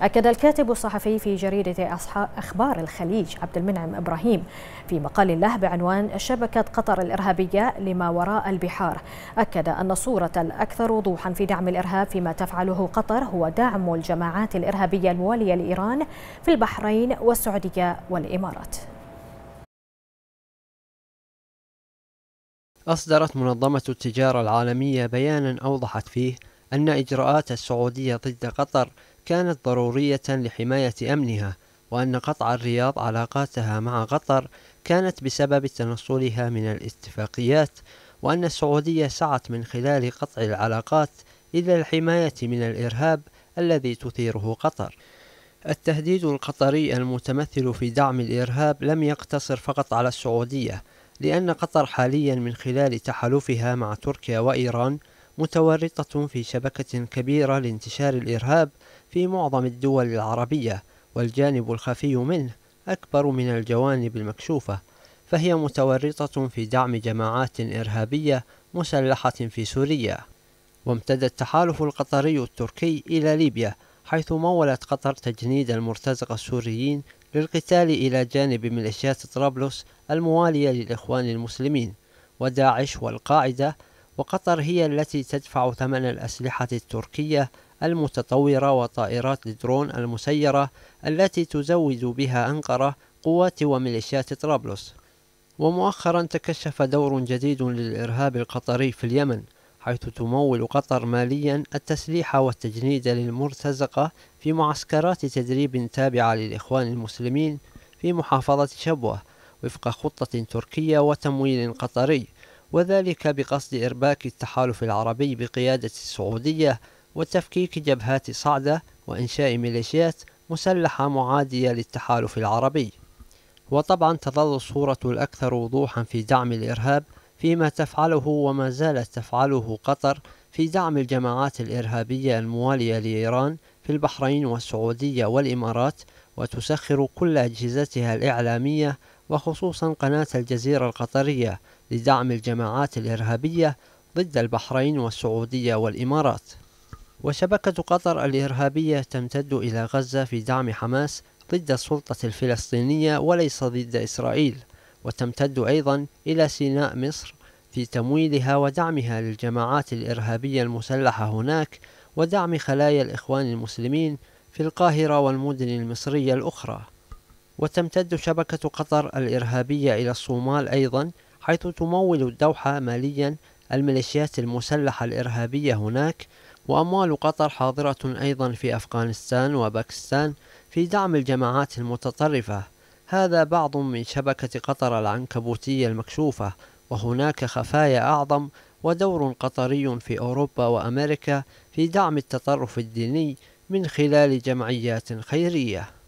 أكد الكاتب الصحفي في جريدة أخبار الخليج عبد المنعم إبراهيم في مقال له بعنوان شبكة قطر الإرهابية لما وراء البحار أكد أن الصورة الأكثر وضوحا في دعم الإرهاب فيما تفعله قطر هو دعم الجماعات الإرهابية الموالية لإيران في البحرين والسعودية والإمارات أصدرت منظمة التجارة العالمية بيانا أوضحت فيه أن إجراءات السعودية ضد قطر كانت ضرورية لحماية أمنها وأن قطع الرياض علاقاتها مع قطر كانت بسبب تنصلها من الاتفاقيات وأن السعودية سعت من خلال قطع العلاقات إلى الحماية من الإرهاب الذي تثيره قطر التهديد القطري المتمثل في دعم الإرهاب لم يقتصر فقط على السعودية لأن قطر حاليا من خلال تحالفها مع تركيا وإيران متورطة في شبكة كبيرة لانتشار الإرهاب في معظم الدول العربية والجانب الخفي منه أكبر من الجوانب المكشوفة فهي متورطة في دعم جماعات إرهابية مسلحة في سوريا وامتد التحالف القطري التركي إلى ليبيا حيث مولت قطر تجنيد المرتزقة السوريين للقتال إلى جانب ميليشيات طرابلس الموالية للإخوان المسلمين وداعش والقاعدة وقطر هي التي تدفع ثمن الأسلحة التركية المتطورة وطائرات الدرون المسيرة التي تزود بها أنقرة قوات وميليشيات طرابلس ومؤخرا تكشف دور جديد للإرهاب القطري في اليمن حيث تمول قطر ماليا التسليح والتجنيد للمرتزقة في معسكرات تدريب تابعة للإخوان المسلمين في محافظة شبوة وفق خطة تركية وتمويل قطري وذلك بقصد إرباك التحالف العربي بقيادة السعودية وتفكيك جبهات صعدة وإنشاء ميليشيات مسلحة معادية للتحالف العربي وطبعا تظل الصورة الأكثر وضوحا في دعم الإرهاب فيما تفعله وما زالت تفعله قطر في دعم الجماعات الإرهابية الموالية لإيران في البحرين والسعودية والإمارات وتسخر كل أجهزتها الإعلامية وخصوصا قناة الجزيرة القطرية لدعم الجماعات الإرهابية ضد البحرين والسعودية والإمارات وشبكة قطر الإرهابية تمتد إلى غزة في دعم حماس ضد السلطة الفلسطينية وليس ضد إسرائيل وتمتد أيضا إلى سيناء مصر في تمويلها ودعمها للجماعات الإرهابية المسلحة هناك ودعم خلايا الإخوان المسلمين في القاهرة والمدن المصرية الأخرى وتمتد شبكة قطر الإرهابية إلى الصومال أيضا حيث تمول الدوحة ماليا الميليشيات المسلحة الإرهابية هناك وأموال قطر حاضرة أيضا في أفغانستان وباكستان في دعم الجماعات المتطرفة هذا بعض من شبكة قطر العنكبوتية المكشوفة وهناك خفايا أعظم ودور قطري في أوروبا وأمريكا في دعم التطرف الديني من خلال جمعيات خيريه